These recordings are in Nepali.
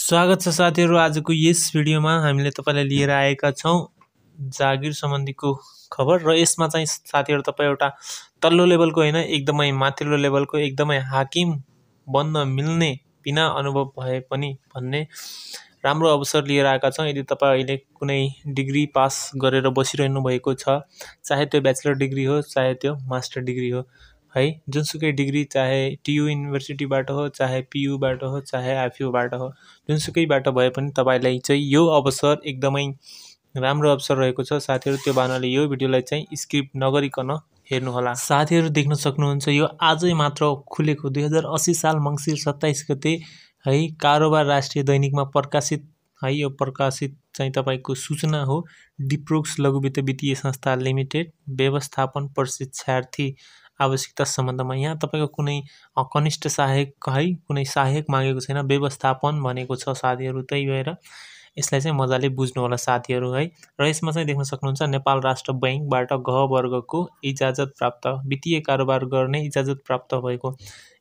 स्वागत छ साथीहरू आजको यस भिडियोमा हामीले तपाईँलाई लिएर आएका छौँ जागिर सम्बन्धीको खबर र यसमा चाहिँ साथीहरू तपाईँ एउटा तल्लो लेभलको होइन एकदमै माथिल्लो लेभलको एकदमै हाकिम बन्न मिल्ने बिना अनुभव भए पनि भन्ने राम्रो अवसर लिएर आएका छौँ यदि तपाईँ अहिले कुनै डिग्री पास गरेर बसिरहनु भएको छ चाहे त्यो ब्याचलर डिग्री हो चाहे त्यो मास्टर डिग्री हो है जुनसुकै डिग्री चाहे टियु युनिभर्सिटीबाट हो चाहे पियुबाट हो चाहे एफयुबाट हो जुनसुकैबाट भए पनि तपाईँलाई चाहिँ यो अवसर एकदमै राम्रो अवसर रहेको छ साथीहरू त्यो भावनाले यो भिडियोलाई चाहिँ स्किप नगरिकन हेर्नुहोला साथीहरू देख्न सक्नुहुन्छ यो आजै मात्र खुलेको दुई हजार असी साल मङ्सिर सत्ताइस गते है कारोबार राष्ट्रिय दैनिकमा प्रकाशित है यो प्रकाशित चाहिँ तपाईँको सूचना हो डिप्रोक्स लघुवित्त वित्तीय संस्था लिमिटेड व्यवस्थापन प्रशिक्षार्थी आवश्यकता सम्बन्धमा यहाँ तपाईँको कुनै कनिष्ठ सहायक है कुनै सहायक मागेको छैन व्यवस्थापन भनेको छ साथीहरू त्यही भएर यसलाई चाहिँ मजाले बुझ्नुहोला साथीहरू है र यसमा चाहिँ देख्न सक्नुहुन्छ नेपाल राष्ट्र ब्याङ्कबाट घ वर्गको इजाजत प्राप्त वित्तीय कारोबार गर्ने इजाजत प्राप्त भएको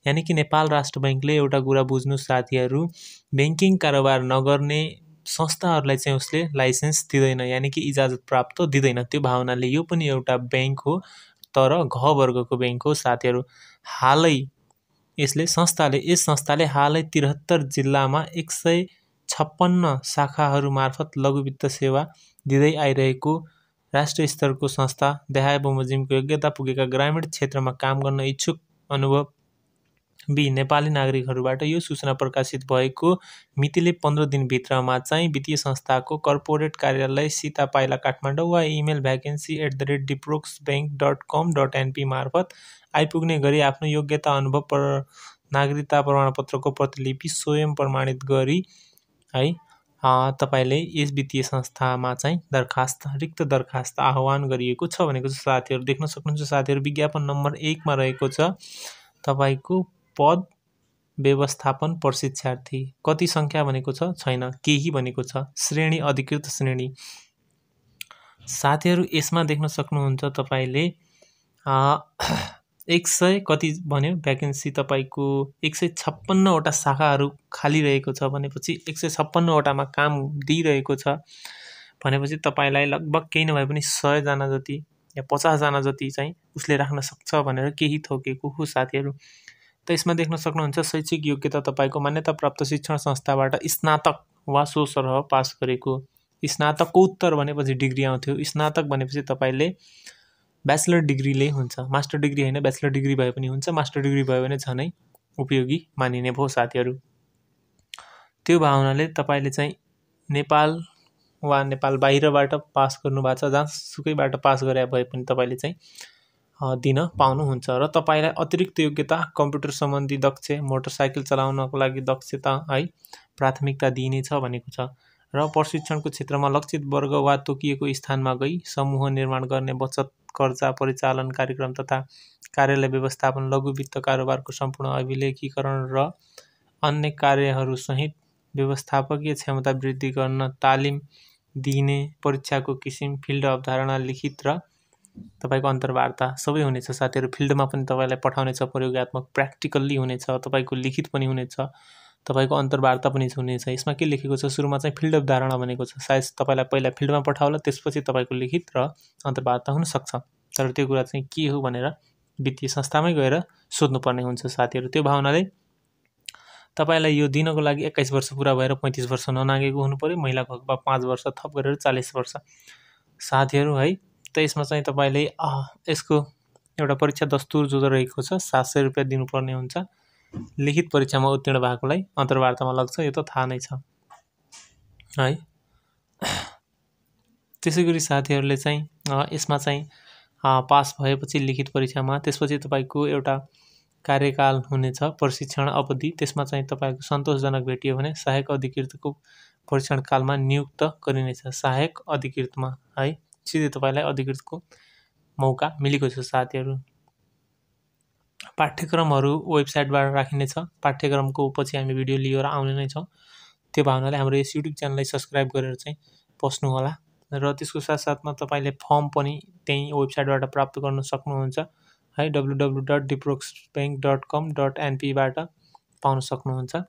यानि कि नेपाल राष्ट्र ब्याङ्कले एउटा कुरा बुझ्नु साथीहरू ब्याङ्किङ कारोबार नगर्ने संस्थाहरूलाई चाहिँ उसले लाइसेन्स दिँदैन यानि कि इजाजत प्राप्त दिँदैन त्यो भावनाले यो पनि एउटा ब्याङ्क हो तर घ वर्गको ब्याङ्क हो साथीहरू हालै यसले संस्थाले यस संस्थाले हालै त्रिहत्तर जिल्लामा एक सय छप्पन्न शाखाहरू मार्फत लघुवित्त सेवा दिँदै आइरहेको राष्ट्रिय स्तरको संस्था देहाय बमोजिमको योग्यता पुगेका ग्रामीण क्षेत्रमा काम गर्न इच्छुक अनुभव बी नेपाली नागरिकहरूबाट यो सूचना प्रकाशित भएको मितिले पन्ध्र दिनभित्रमा चाहिँ वित्तीय संस्थाको कर्पोरेट कार्यालय सीता पाइला काठमाडौँ वा email vacancy at the rate Deprosc bank dot com dot NP मार्फत आइपुग्ने गरी आफ्नो योग्यता अनुभव प्र नागरिकता प्रमाणपत्रको प्रतिलिपि स्वयं प्रमाणित गरी है तपाईँले यस वित्तीय संस्थामा चाहिँ दरखास्त रिक्त दरखास्त आह्वान गरिएको छ भनेको छ साथीहरू देख्न सक्नुहुन्छ साथीहरू विज्ञापन नम्बर एकमा रहेको छ तपाईँको पद व्यवस्थापन प्रशिक्षार्थी कति सङ्ख्या भनेको छ छैन केही भनेको छ श्रेणी अधिकृत श्रेणी साथीहरू यसमा देख्न सक्नुहुन्छ तपाईँले एक सय कति भन्यो भ्याकेन्सी तपाईँको एक सय छप्पन्नवटा शाखाहरू खालिरहेको छ भनेपछि एक सय छप्पन्नवटामा काम दिइरहेको छ भनेपछि तपाईँलाई लगभग केही नभए पनि सयजना जति या पचासजना जति चाहिँ उसले राख्न सक्छ भनेर केही थोकेको हो साथीहरू यसमा देख्न सक्नुहुन्छ शैक्षिक योग्यता तपाईँको मान्यता प्राप्त शिक्षण संस्थाबाट स्नातक वा सो सरह पास गरेको स्नातकको उत्तर भनेपछि डिग्री आउँथ्यो स्नातक भनेपछि तपाईँले ब्याचलर डिग्रीले हुन्छ मास्टर डिग्री होइन ब्याचलर डिग्री भए पनि हुन्छ मास्टर डिग्री भयो भने झनै उपयोगी मानिने भयो साथीहरू त्यो भावनाले तपाईँले चाहिँ नेपाल वा नेपाल बाहिरबाट पास गर्नुभएको छ जहाँसुकैबाट पास गरे भए पनि तपाईँले चाहिँ दिन पाउनुहुन्छ र तपाईँलाई अतिरिक्त योग्यता कम्प्युटर सम्बन्धी दक्ष मोटरसाइकल चलाउनको लागि दक्षता है प्राथमिकता दिइनेछ भनेको छ र प्रशिक्षणको क्षेत्रमा लक्षित वर्ग वा तोकिएको स्थानमा गई समूह निर्माण गर्ने बचत कर्जा परिचालन कार्यक्रम तथा कार्यालय व्यवस्थापन लघु वित्त कारोबारको सम्पूर्ण अभिलेखीकरण र अन्य कार्यहरूसहित व्यवस्थापकीय क्षमता वृद्धि गर्न तालिम दिइने परीक्षाको किसिम फिल्ड अवधारणा लिखित र तपाईँको अन्तर्वार्ता सबै हुनेछ साथीहरू फिल्डमा पनि तपाईँलाई पठाउनेछ प्रयोगत्मक प्र्याक्टिकल्ली हुनेछ तपाईँको लिखित पनि हुनेछ तपाईँको अन्तर्वार्ता पनि हुनेछ यसमा के लेखेको छ सुरुमा चाहिँ फिल्ड अफ धारणा भनेको छ सायद तपाईँलाई पहिला फिल्डमा पठाउला त्यसपछि तपाईँको लिखित र अन्तर्वार्ता हुनसक्छ तर त्यो कुरा चाहिँ के हो भनेर वित्तीय संस्थामै गएर सोध्नुपर्ने हुन्छ साथीहरू त्यो भावनाले तपाईँलाई यो दिनको लागि एक्काइस वर्ष पुरा भएर पैँतिस वर्ष ननागेको हुनु पऱ्यो महिलाको हकमा पाँच वर्ष थप गरेर चालिस वर्ष साथीहरू है त्यसमा चाहिँ तपाईँले यसको एउटा परीक्षा दस्तुर जो रहेको छ सात सय रुपियाँ दिनुपर्ने हुन्छ लिखित परीक्षामा उत्तीर्ण भएकोलाई अन्तर्वार्तामा लाग्छ यो त थाहा नै छ है त्यसै गरी साथीहरूले चाहिँ यसमा चाहिँ पास भएपछि लिखित परीक्षामा त्यसपछि तपाईँको एउटा कार्यकाल हुनेछ प्रशिक्षण अवधि त्यसमा चाहिँ तपाईँको सन्तोषजनक भेटियो भने सहायक अधिकृतको परीक्षणकालमा नियुक्त गरिनेछ सहायक अधिकृतमा है सिधै तपाईँलाई अधिकृतको मौका मिलेको छ साथीहरू पाठ्यक्रमहरू वेबसाइटबाट राखिनेछ पाठ्यक्रमको पछि हामी भिडियो लिएर आउने नै छौँ त्यो भावनाले हाम्रो यस युट्युब च्यानललाई सब्सक्राइब गरेर चाहिँ पस्नुहोला र त्यसको साथसाथमा तपाईँले फर्म पनि त्यहीँ वेबसाइटबाट प्राप्त गर्न सक्नुहुन्छ है W W dot Deprosc bank dot com dot एनपीबाट पाउन सक्नुहुन्छ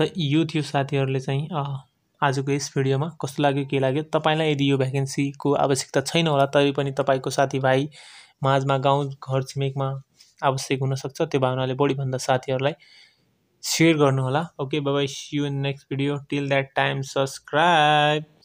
त यो थियो साथीहरूले चाहिँ आजको यस भिडियोमा कस्तो लाग्यो के लाग्यो तपाईँलाई यदि यो भ्याकेन्सीको आवश्यकता छैन होला तरै पनि तपाईँको साथीभाइ माझमा गाउँ घर छिमेकमा आवश्यक हुनसक्छ त्यो भावनाले बढीभन्दा साथीहरूलाई सेयर गर्नुहोला okay bye bye see you next video till that time subscribe